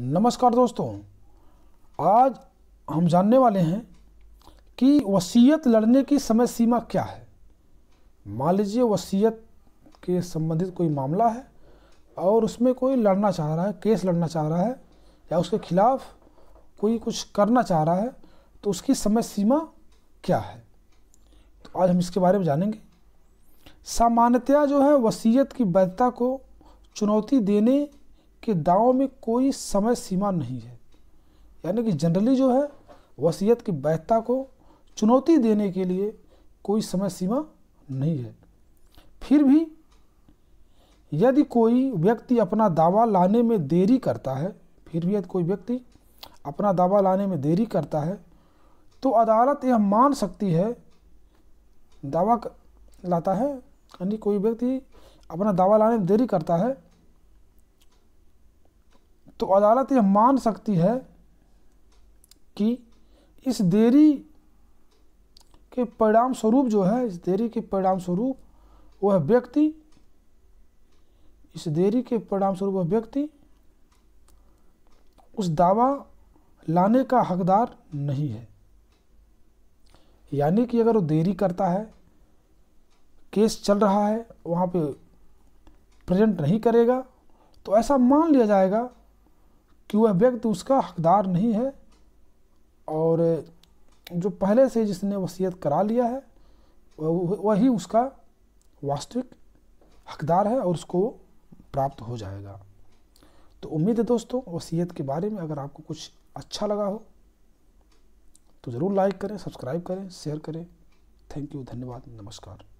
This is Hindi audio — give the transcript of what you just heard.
नमस्कार दोस्तों आज हम जानने वाले हैं कि वसीयत लड़ने की समय सीमा क्या है मान लीजिए वसीयत के संबंधित कोई मामला है और उसमें कोई लड़ना चाह रहा है केस लड़ना चाह रहा है या उसके खिलाफ कोई कुछ करना चाह रहा है तो उसकी समय सीमा क्या है तो आज हम इसके बारे में जानेंगे सामान्यतया जो है वसीयत की वैधता को चुनौती देने कि दावों में कोई समय सीमा नहीं है यानी कि जनरली जो है वसीयत की वैधता को चुनौती देने के लिए कोई समय सीमा नहीं है फिर भी यदि कोई व्यक्ति अपना दावा लाने में देरी करता है फिर भी यदि कोई व्यक्ति अपना दावा लाने में देरी करता है तो अदालत यह मान सकती है दावा लाता है यानी कोई व्यक्ति अपना दावा लाने में देरी करता है तो अदालत यह मान सकती है कि इस देरी के परिणाम स्वरूप जो है इस देरी के परिणाम स्वरूप वह व्यक्ति इस देरी के परिणाम स्वरूप वह व्यक्ति उस दावा लाने का हकदार नहीं है यानी कि अगर वो देरी करता है केस चल रहा है वहाँ पे प्रेजेंट नहीं करेगा तो ऐसा मान लिया जाएगा कि वह व्यक्ति उसका हकदार नहीं है और जो पहले से जिसने वसीयत करा लिया है वही उसका वास्तविक हकदार है और उसको प्राप्त हो जाएगा तो उम्मीद है दोस्तों वसीयत के बारे में अगर आपको कुछ अच्छा लगा हो तो ज़रूर लाइक करें सब्सक्राइब करें शेयर करें थैंक यू धन्यवाद नमस्कार